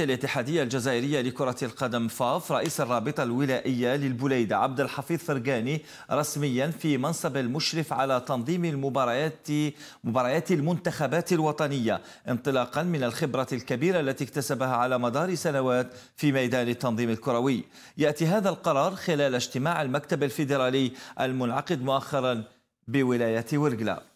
الاتحادية الجزائرية لكرة القدم فاف رئيس الرابطة الولائية للبليدة عبد الحفيظ فرقاني رسميا في منصب المشرف على تنظيم المباريات مباريات المنتخبات الوطنية انطلاقا من الخبرة الكبيرة التي اكتسبها على مدار سنوات في ميدان التنظيم الكروي يأتي هذا القرار خلال اجتماع المكتب الفيدرالي المنعقد مؤخرا بولاية ورقلة